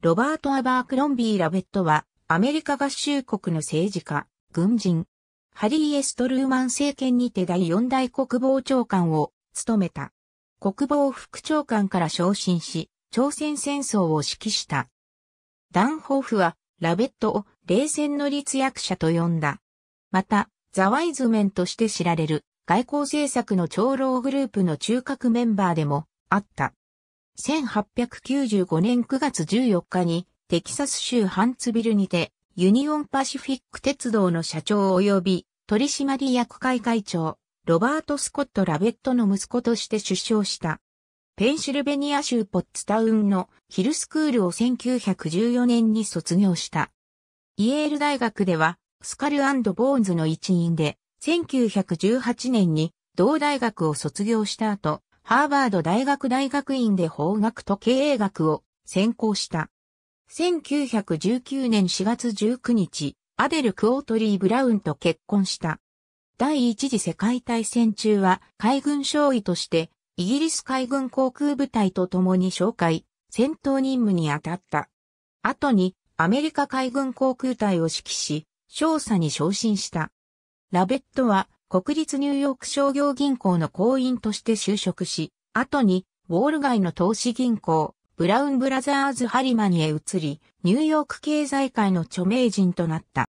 ロバート・アバークロンビー・ラベットは、アメリカ合衆国の政治家、軍人、ハリー・エストルーマン政権にて第四大国防長官を務めた。国防副長官から昇進し、朝鮮戦争を指揮した。ダンホーフは、ラベットを冷戦の立役者と呼んだ。また、ザワイズメンとして知られる外交政策の長老グループの中核メンバーでもあった。1895年9月14日にテキサス州ハンツビルにてユニオンパシフィック鉄道の社長及び取締役会会長ロバート・スコット・ラベットの息子として出生した。ペンシルベニア州ポッツタウンのヒルスクールを1914年に卒業した。イエール大学ではスカルボーンズの一員で1918年に同大学を卒業した後、ハーバード大学大学院で法学と経営学を専攻した。1919年4月19日、アデル・クオートリー・ブラウンと結婚した。第一次世界大戦中は海軍少尉としてイギリス海軍航空部隊と共に紹介、戦闘任務に当たった。後にアメリカ海軍航空隊を指揮し、少佐に昇進した。ラベットは国立ニューヨーク商業銀行の行員として就職し、後に、ウォール街の投資銀行、ブラウンブラザーズハリマニへ移り、ニューヨーク経済界の著名人となった。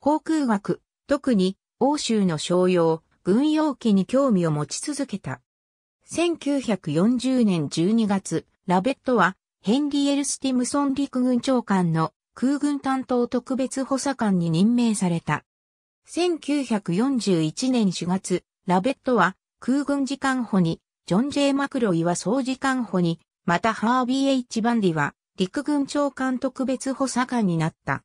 航空学、特に、欧州の商用、軍用機に興味を持ち続けた。1940年12月、ラベットは、ヘンリー・エル・スティムソン陸軍長官の空軍担当特別補佐官に任命された。1941年4月、ラベットは空軍次官補に、ジョン・ジェイ・マクロイは総次官補に、またハービー・ H・ バンディは陸軍長官特別補佐官になった。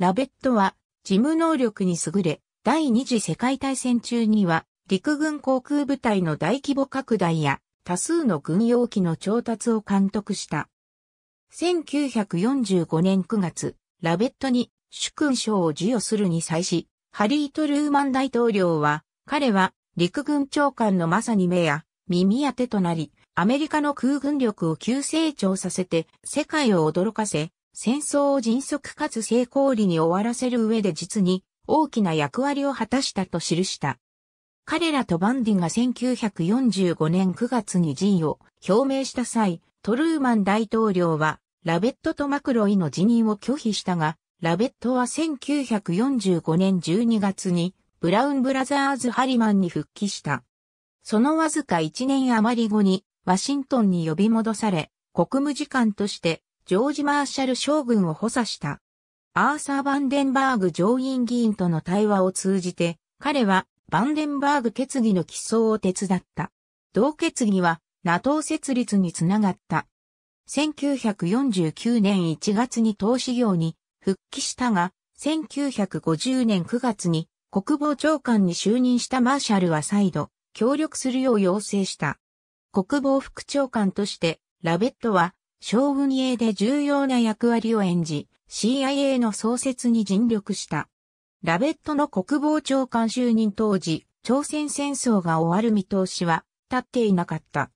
ラベットは事務能力に優れ、第二次世界大戦中には陸軍航空部隊の大規模拡大や多数の軍用機の調達を監督した。1945年9月、ラベットに主勲章を授与するに際し、ハリート・ルーマン大統領は、彼は陸軍長官のまさに目や耳当てとなり、アメリカの空軍力を急成長させて世界を驚かせ、戦争を迅速かつ成功裏に終わらせる上で実に大きな役割を果たしたと記した。彼らとバンディが1945年9月に辞意を表明した際、トルーマン大統領はラベットとマクロイの辞任を拒否したが、ラベットは1945年12月にブラウンブラザーズハリマンに復帰した。そのわずか1年余り後にワシントンに呼び戻され、国務次官としてジョージ・マーシャル将軍を補佐した。アーサー・バンデンバーグ上院議員との対話を通じて、彼はバンデンバーグ決議の起草を手伝った。同決議は NATO 設立につながった。1949年1月に投資業に復帰したが、1950年9月に国防長官に就任したマーシャルは再度、協力するよう要請した。国防副長官として、ラベットは、小運営で重要な役割を演じ、CIA の創設に尽力した。ラベットの国防長官就任当時、朝鮮戦争が終わる見通しは立っていなかった。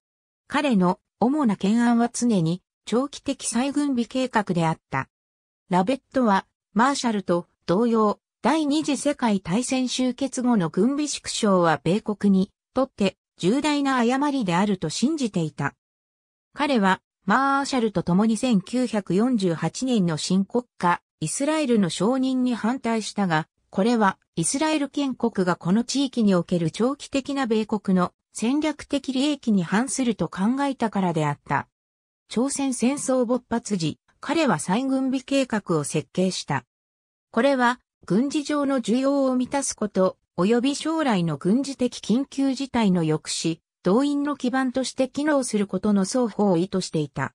彼の主な懸案は常に長期的再軍備計画であった。ラベットは、マーシャルと同様、第二次世界大戦終結後の軍備縮小は米国にとって重大な誤りであると信じていた。彼は、マーシャルと共に1948年の新国家、イスラエルの承認に反対したが、これはイスラエル建国がこの地域における長期的な米国の戦略的利益に反すると考えたからであった。朝鮮戦争勃発時、彼は再軍備計画を設計した。これは、軍事上の需要を満たすこと、及び将来の軍事的緊急事態の抑止、動員の基盤として機能することの双方を意図していた。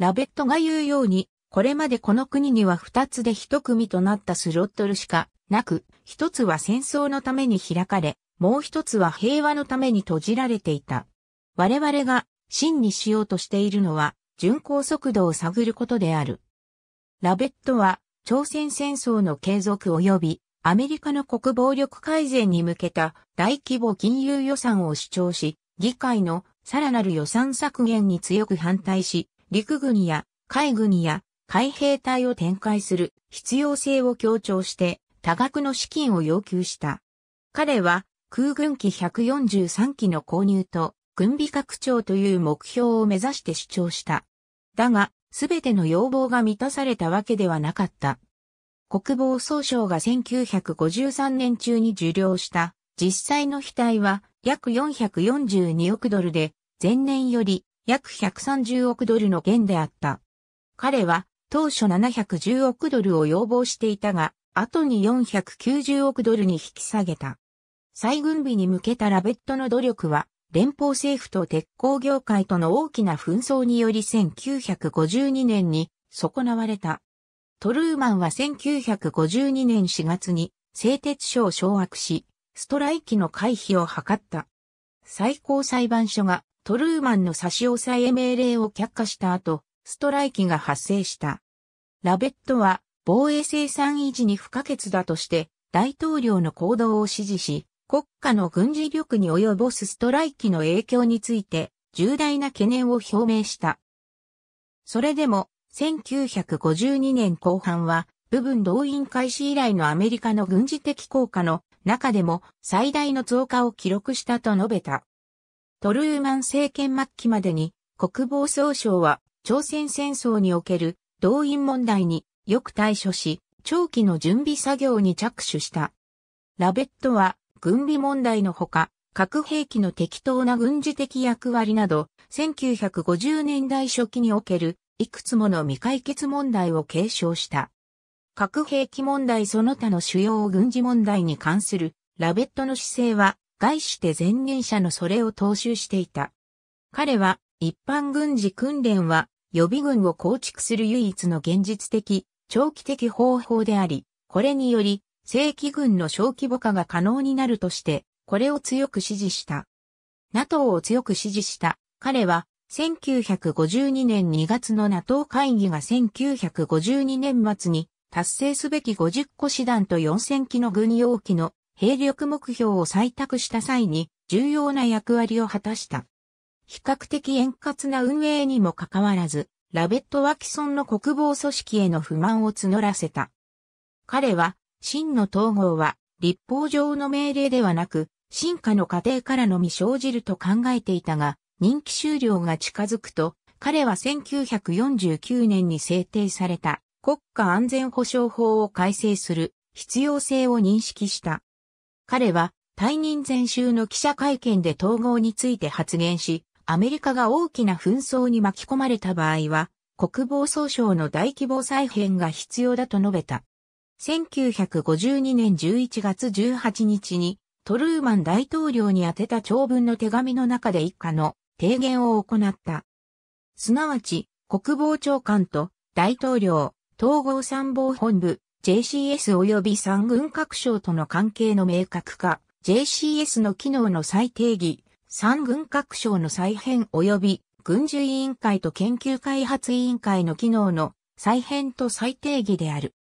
ラベットが言うように、これまでこの国には二つで一組となったスロットルしかなく、一つは戦争のために開かれ、もう一つは平和のために閉じられていた。我々が真にしようとしているのは、巡航速度を探ることである。ラベットは、朝鮮戦争の継続及び、アメリカの国防力改善に向けた大規模金融予算を主張し、議会のさらなる予算削減に強く反対し、陸軍や海軍や海兵隊を展開する必要性を強調して多額の資金を要求した。彼は空軍機143機の購入と軍備拡張という目標を目指して主張した。だが、すべての要望が満たされたわけではなかった。国防総省が1953年中に受領した実際の費体は約442億ドルで、前年より約130億ドルの減であった。彼は当初710億ドルを要望していたが、後に490億ドルに引き下げた。再軍備に向けたラベットの努力は連邦政府と鉄鋼業界との大きな紛争により1952年に損なわれた。トルーマンは1952年4月に製鉄所を掌握し、ストライキの回避を図った。最高裁判所がトルーマンの差し押さえ命令を却下した後、ストライキが発生した。ラベットは防衛生産維持に不可欠だとして大統領の行動を支持し、国家の軍事力に及ぼすストライキの影響について重大な懸念を表明した。それでも、1952年後半は、部分動員開始以来のアメリカの軍事的効果の中でも最大の増加を記録したと述べた。トルーマン政権末期までに国防総省は朝鮮戦争における動員問題によく対処し、長期の準備作業に着手した。ラベットは軍備問題のほか、核兵器の適当な軍事的役割など、1950年代初期における、いくつもの未解決問題を継承した。核兵器問題その他の主要軍事問題に関する、ラベットの姿勢は、概して前言者のそれを踏襲していた。彼は、一般軍事訓練は、予備軍を構築する唯一の現実的、長期的方法であり、これにより、正規軍の小規模化が可能になるとして、これを強く支持した。NATO を強く支持した。彼は、1952年2月の NATO 会議が1952年末に達成すべき50個師団と4000機の軍用機の兵力目標を採択した際に重要な役割を果たした。比較的円滑な運営にもかかわらず、ラベット・ワキソンの国防組織への不満を募らせた。彼は真の統合は、立法上の命令ではなく、進化の過程からのみ生じると考えていたが、任期終了が近づくと、彼は1949年に制定された国家安全保障法を改正する必要性を認識した。彼は退任前週の記者会見で統合について発言し、アメリカが大きな紛争に巻き込まれた場合は、国防総省の大規模再編が必要だと述べた。1952年11月18日にトルーマン大統領に宛てた長文の手紙の中で一家の提言を行った。すなわち、国防長官と大統領、統合参謀本部、JCS 及び三軍各省との関係の明確化、JCS の機能の再定義、三軍各省の再編及び軍事委員会と研究開発委員会の機能の再編と再定義である。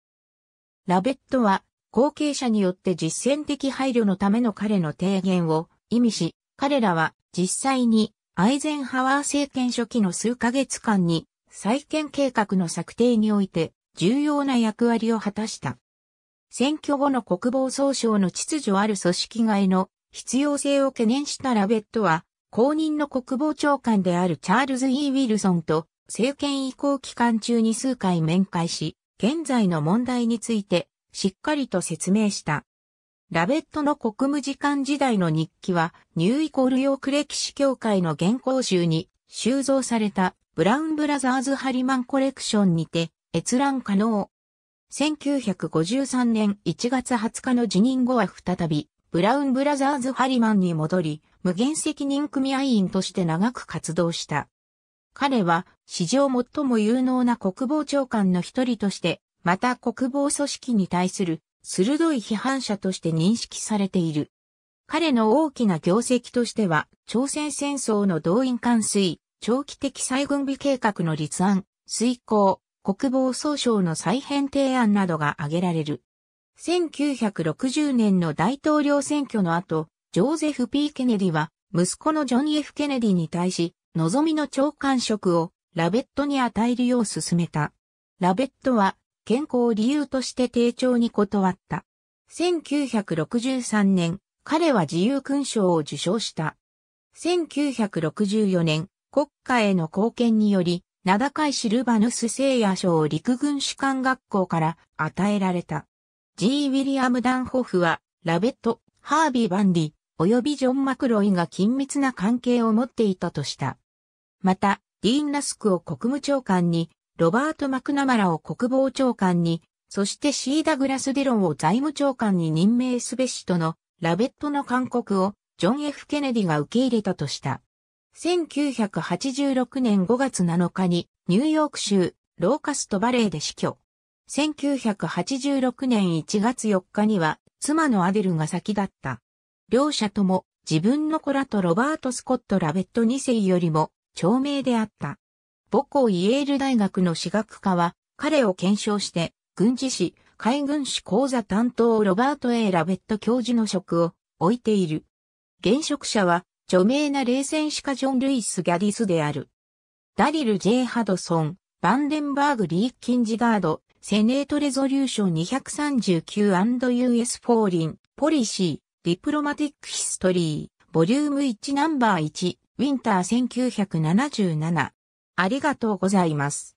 ラベットは、後継者によって実践的配慮のための彼の提言を意味し、彼らは実際にアイゼンハワー政権初期の数ヶ月間に再建計画の策定において重要な役割を果たした。選挙後の国防総省の秩序ある組織外の必要性を懸念したラベットは、公認の国防長官であるチャールズ・イー・ウィルソンと政権移行期間中に数回面会し、現在の問題についてしっかりと説明した。ラベットの国務次官時代の日記はニューイコールヨーク歴史協会の原稿集に収蔵されたブラウンブラザーズハリマンコレクションにて閲覧可能。1953年1月20日の辞任後は再びブラウンブラザーズハリマンに戻り無限責任組合員として長く活動した。彼は史上最も有能な国防長官の一人として、また国防組織に対する鋭い批判者として認識されている。彼の大きな業績としては、朝鮮戦争の動員艦水、長期的再軍備計画の立案、遂行、国防総省の再編提案などが挙げられる。1960年の大統領選挙の後、ジョーゼフ・ P・ ケネディは、息子のジョン・ F・ ケネディに対し、望みの長官職をラベットに与えるよう進めた。ラベットは健康を理由として丁重に断った。1963年、彼は自由勲章を受章した。1964年、国家への貢献により、名高いシルバヌス聖夜賞陸軍士官学校から与えられた。G. ウィリアム・ダンホフは、ラベット、ハービー・バンディ、及びジョン・マクロイが緊密な関係を持っていたとした。また、ディーン・ラスクを国務長官に、ロバート・マクナマラを国防長官に、そしてシー・ダグラス・デロンを財務長官に任命すべしとのラベットの勧告をジョン・ F・ ケネディが受け入れたとした。1986年5月7日にニューヨーク州ローカストバレーで死去。1986年1月4日には妻のアデルが先だった。両者とも自分の子らとロバート・スコット・ラベット2世よりも長命であった。母校イエール大学の私学科は、彼を検証して、軍事史、海軍史講座担当ロバート・ A・ ラベット教授の職を置いている。現職者は、著名な冷戦史家ジョン・ルイス・ギャディスである。ダリル・ J・ ハドソン、バンデンバーグ・リー・キンジガード、セネートレゾリューション 239&US フォーリン、ポリシー、ディプロマティック・ヒストリー、ボリューム1ナンバー1、ウィンター1977。ありがとうございます。